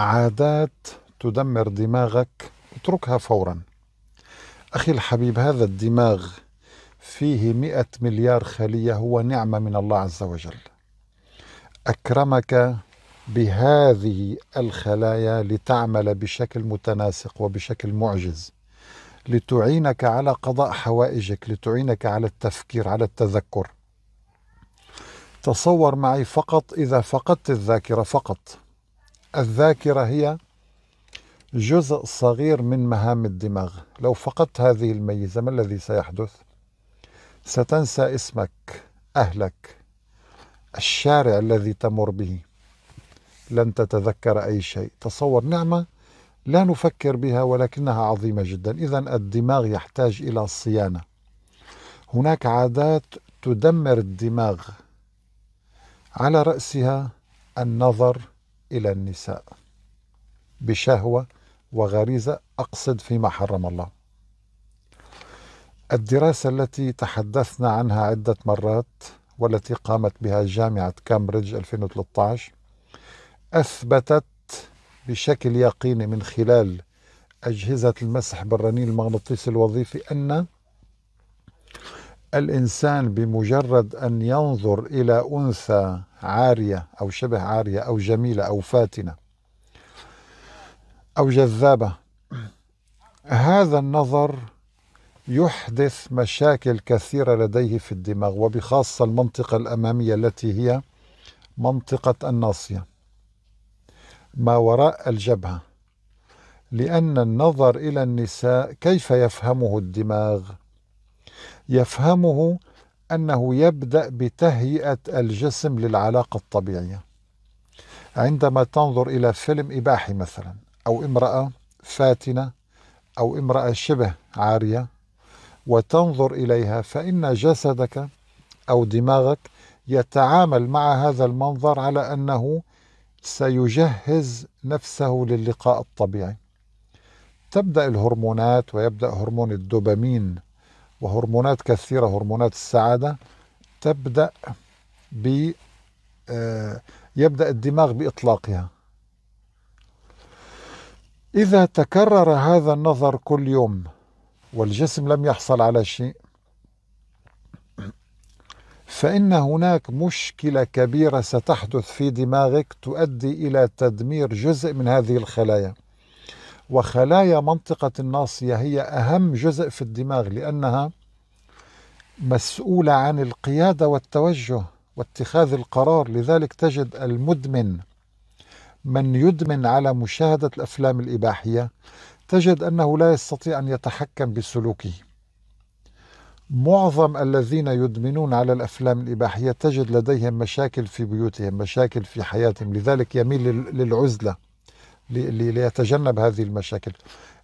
عادات تدمر دماغك اتركها فورا أخي الحبيب هذا الدماغ فيه مئة مليار خلية هو نعمة من الله عز وجل أكرمك بهذه الخلايا لتعمل بشكل متناسق وبشكل معجز لتعينك على قضاء حوائجك لتعينك على التفكير على التذكر تصور معي فقط إذا فقدت الذاكرة فقط الذاكرة هي جزء صغير من مهام الدماغ لو فقدت هذه الميزة ما الذي سيحدث؟ ستنسى اسمك أهلك الشارع الذي تمر به لن تتذكر أي شيء تصور نعمة لا نفكر بها ولكنها عظيمة جدا إذا الدماغ يحتاج إلى صيانة هناك عادات تدمر الدماغ على رأسها النظر إلى النساء بشهوة وغريزة أقصد فيما حرم الله الدراسة التي تحدثنا عنها عدة مرات والتي قامت بها جامعة كامبريدج 2013 أثبتت بشكل يقيني من خلال أجهزة المسح بالرنين المغناطيسي الوظيفي أن الإنسان بمجرد أن ينظر إلى أنثى عارية أو شبه عارية أو جميلة أو فاتنة أو جذابة هذا النظر يحدث مشاكل كثيرة لديه في الدماغ وبخاصة المنطقة الأمامية التي هي منطقة الناصية ما وراء الجبهة لأن النظر إلى النساء كيف يفهمه الدماغ؟ يفهمه أنه يبدأ بتهيئة الجسم للعلاقة الطبيعية عندما تنظر إلى فيلم إباحي مثلا أو امرأة فاتنة أو امرأة شبه عارية وتنظر إليها فإن جسدك أو دماغك يتعامل مع هذا المنظر على أنه سيجهز نفسه للقاء الطبيعي تبدأ الهرمونات ويبدأ هرمون الدوبامين وهرمونات كثيرة هرمونات السعادة تبدأ ب آه، يبدأ الدماغ بإطلاقها إذا تكرر هذا النظر كل يوم والجسم لم يحصل على شيء فإن هناك مشكلة كبيرة ستحدث في دماغك تؤدي إلى تدمير جزء من هذه الخلايا وخلايا منطقة الناصية هي أهم جزء في الدماغ لأنها مسؤولة عن القيادة والتوجه واتخاذ القرار لذلك تجد المدمن من يدمن على مشاهدة الأفلام الإباحية تجد أنه لا يستطيع أن يتحكم بسلوكه معظم الذين يدمنون على الافلام الاباحيه تجد لديهم مشاكل في بيوتهم، مشاكل في حياتهم، لذلك يميل للعزله. ليتجنب هذه المشاكل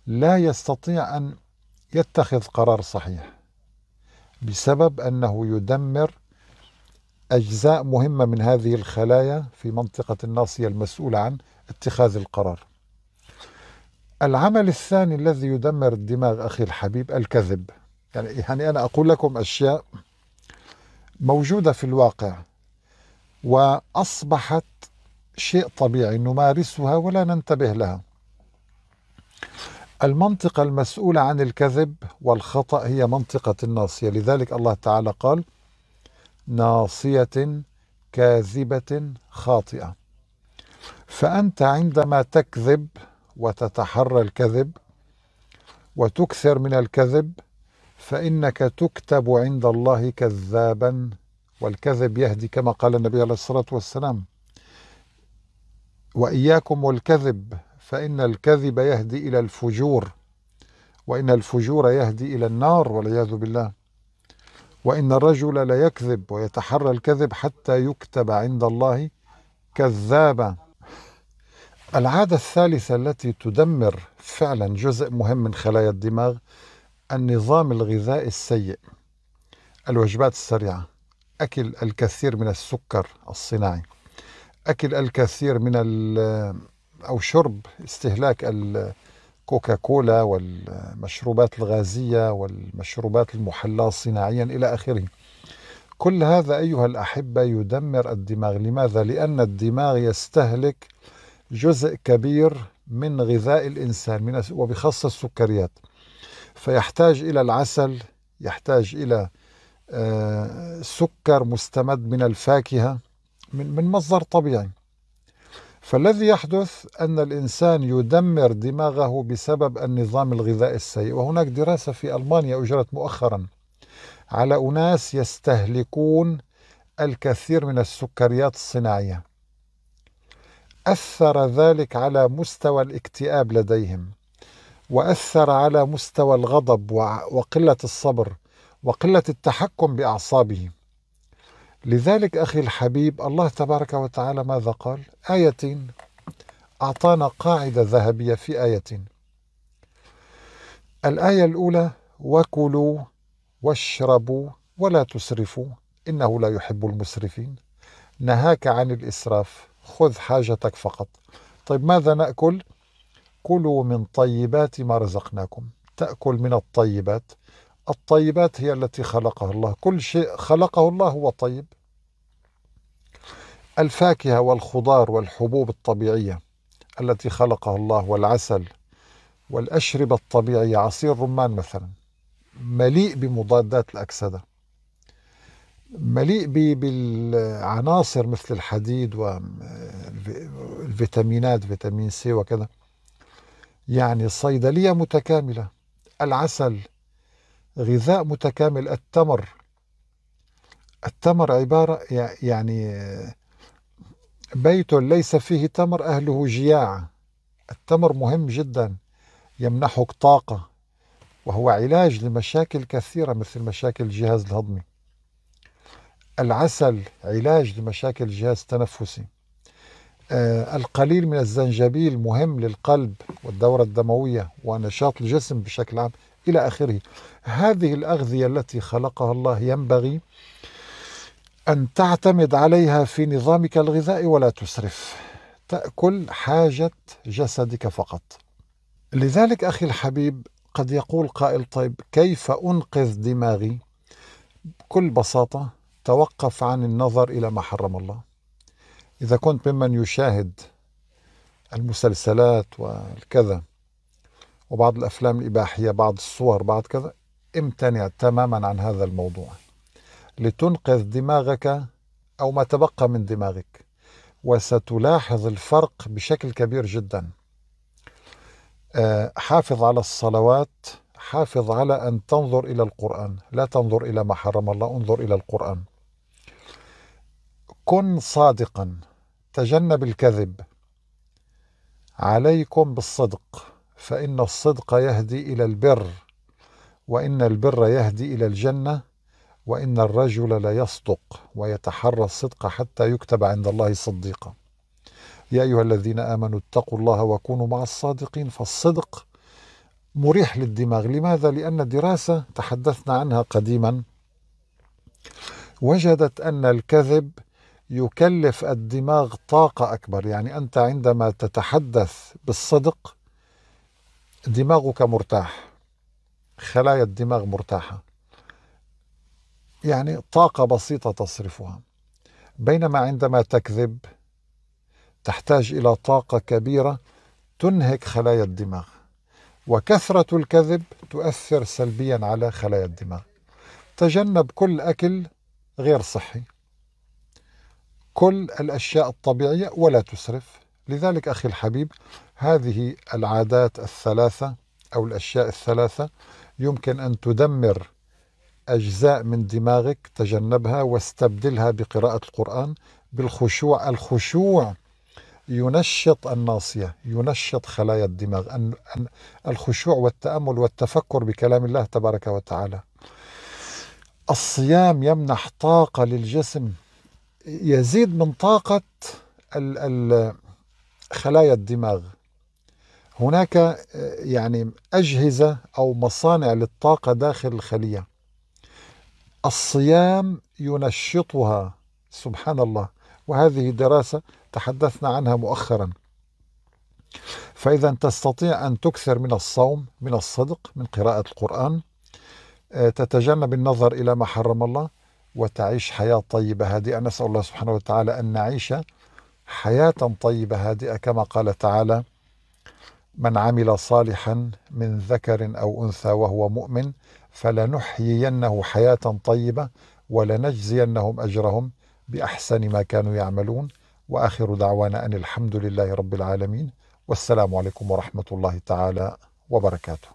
لا يستطيع أن يتخذ قرار صحيح بسبب أنه يدمر أجزاء مهمة من هذه الخلايا في منطقة الناصية المسؤولة عن اتخاذ القرار العمل الثاني الذي يدمر الدماغ أخي الحبيب الكذب يعني, يعني أنا أقول لكم أشياء موجودة في الواقع وأصبحت شيء طبيعي نمارسها ولا ننتبه لها المنطقة المسؤولة عن الكذب والخطأ هي منطقة الناصية لذلك الله تعالى قال ناصية كاذبة خاطئة فأنت عندما تكذب وتتحرى الكذب وتكثر من الكذب فإنك تكتب عند الله كذابا والكذب يهدي كما قال النبي عليه الصلاة والسلام واياكم والكذب فان الكذب يهدي الى الفجور وان الفجور يهدي الى النار والعياذ بالله وان الرجل ليكذب ويتحرى الكذب حتى يكتب عند الله كذابا العاده الثالثه التي تدمر فعلا جزء مهم من خلايا الدماغ النظام الغذائي السيء الوجبات السريعه اكل الكثير من السكر الصناعي أكل الكثير من أو شرب استهلاك الكوكاكولا والمشروبات الغازية والمشروبات المحلاة صناعيا إلى آخره كل هذا أيها الأحبة يدمر الدماغ لماذا؟ لأن الدماغ يستهلك جزء كبير من غذاء الإنسان من وبخاصة السكريات فيحتاج إلى العسل يحتاج إلى آه، سكر مستمد من الفاكهة من مصدر طبيعي فالذي يحدث أن الإنسان يدمر دماغه بسبب النظام الغذائي السيء وهناك دراسة في ألمانيا أجرت مؤخرا على أناس يستهلكون الكثير من السكريات الصناعية أثر ذلك على مستوى الاكتئاب لديهم وأثر على مستوى الغضب وقلة الصبر وقلة التحكم بأعصابهم لذلك أخي الحبيب الله تبارك وتعالى ماذا قال آية أعطانا قاعدة ذهبية في آية الآية الأولى وكلوا واشربوا ولا تسرفوا إنه لا يحب المسرفين نهاك عن الإسراف خذ حاجتك فقط طيب ماذا نأكل؟ كلوا من طيبات ما رزقناكم تأكل من الطيبات الطيبات هي التي خلقها الله كل شيء خلقه الله هو طيب الفاكهة والخضار والحبوب الطبيعية التي خلقها الله والعسل والأشربة الطبيعية عصير رمان مثلا مليء بمضادات الأكسدة مليء بالعناصر مثل الحديد والفيتامينات فيتامين سي وكذا يعني صيدلية متكاملة العسل غذاء متكامل التمر التمر عبارة يعني بيت ليس فيه تمر أهله جياع التمر مهم جدا يمنحك طاقة وهو علاج لمشاكل كثيرة مثل مشاكل الجهاز الهضمي العسل علاج لمشاكل الجهاز التنفسي آه، القليل من الزنجبيل مهم للقلب والدورة الدموية ونشاط الجسم بشكل عام إلى آخره هذه الأغذية التي خلقها الله ينبغي أن تعتمد عليها في نظامك الغذائي ولا تسرف تأكل حاجة جسدك فقط لذلك أخي الحبيب قد يقول قائل طيب كيف أنقذ دماغي بكل بساطة توقف عن النظر إلى ما حرم الله إذا كنت ممن يشاهد المسلسلات والكذا وبعض الأفلام الإباحية بعض الصور بعض كذا امتنع تماما عن هذا الموضوع لتنقذ دماغك أو ما تبقى من دماغك وستلاحظ الفرق بشكل كبير جدا آه، حافظ على الصلوات حافظ على أن تنظر إلى القرآن لا تنظر إلى ما حرم الله انظر إلى القرآن كن صادقا تجنب الكذب عليكم بالصدق فإن الصدق يهدي إلى البر وإن البر يهدي إلى الجنة وإن الرجل ليصدق ويتحرى الصدق حتى يكتب عند الله صديقا يا أيها الذين آمنوا اتقوا الله وكونوا مع الصادقين فالصدق مريح للدماغ لماذا؟ لأن دراسة تحدثنا عنها قديما وجدت أن الكذب يكلف الدماغ طاقة أكبر يعني أنت عندما تتحدث بالصدق دماغك مرتاح خلايا الدماغ مرتاحة يعني طاقة بسيطة تصرفها بينما عندما تكذب تحتاج إلى طاقة كبيرة تنهك خلايا الدماغ وكثرة الكذب تؤثر سلبيا على خلايا الدماغ تجنب كل أكل غير صحي كل الأشياء الطبيعية ولا تسرف لذلك أخي الحبيب هذه العادات الثلاثة أو الأشياء الثلاثة يمكن أن تدمر أجزاء من دماغك تجنبها واستبدلها بقراءة القرآن بالخشوع الخشوع ينشط الناصية ينشط خلايا الدماغ أن الخشوع والتأمل والتفكر بكلام الله تبارك وتعالى الصيام يمنح طاقة للجسم يزيد من طاقة ال ال خلايا الدماغ هناك آه، يعني أجهزة أو مصانع للطاقة داخل الخلية الصيام ينشطها سبحان الله وهذه دراسة تحدثنا عنها مؤخرا فإذا تستطيع أن تكثر من الصوم من الصدق من قراءة القرآن آه، تتجنب النظر إلى ما حرم الله وتعيش حياة طيبة هادئة نسأل الله سبحانه وتعالى أن نعيش حياة طيبة هادئة كما قال تعالى: من عمل صالحا من ذكر او انثى وهو مؤمن فلنحيينه حياه طيبه ولنجزينهم اجرهم باحسن ما كانوا يعملون واخر دعوانا ان الحمد لله رب العالمين والسلام عليكم ورحمه الله تعالى وبركاته.